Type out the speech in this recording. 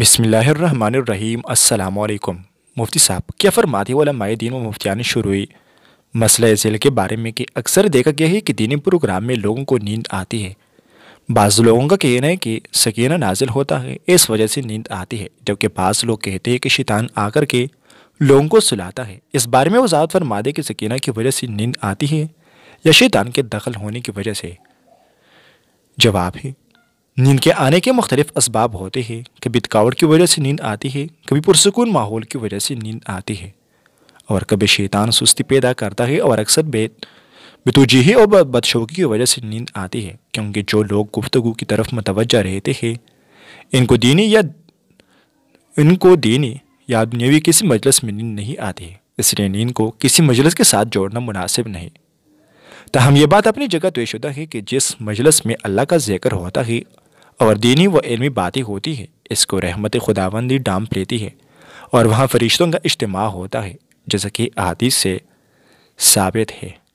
बिसमीम् अल्लाम मुफ्ती साहब क्या फरमाती वाला माए दीन व मुफ्तियान शुरू हुई मसला झेल के बारे में कि अक्सर देखा गया है कि दीनी प्रोग्राम में लोगों को नींद आती है बाज़ लोगों का कहना है कि सकीना नाजिल होता है इस वजह से नींद आती है जबकि बाज़ लोग कहते हैं कि शैतान आकर के लोगों को सुलाता है इस बारे में वजात फरमा दे कि सकीना की वजह से नींद आती है या शैतान के दखल होने की वजह से जवाब है नींद के आने के मुख्तलिफ इसबाब होते हैं कभी थकावट की वजह से नींद आती है कभी पुरसकून माहौल की वजह से नींद आती है और कभी शैतान सुस्ती पैदा करता है और अक्सर बेत बतूजीही और बदशोकी की वजह से नींद आती है क्योंकि जो लोग गुफ्तु की तरफ मतवज रहते हैं इनको दीनी या इनको दीनी या दुनियावी किसी मजलस में नींद नहीं आती है इसलिए नींद को किसी मजलस के साथ जोड़ना मुनासिब नहीं तहम ये बात अपनी जगह तयशुदा तो है कि जिस मजलस में अल्लाह का जिक्र होता है और दीनी व इलमी बातें होती है इसको रहमत खुदावंदी डाम लेती है और वहाँ फरिश्तों का इज्तम होता है जैसा कि अहादीस से साबित है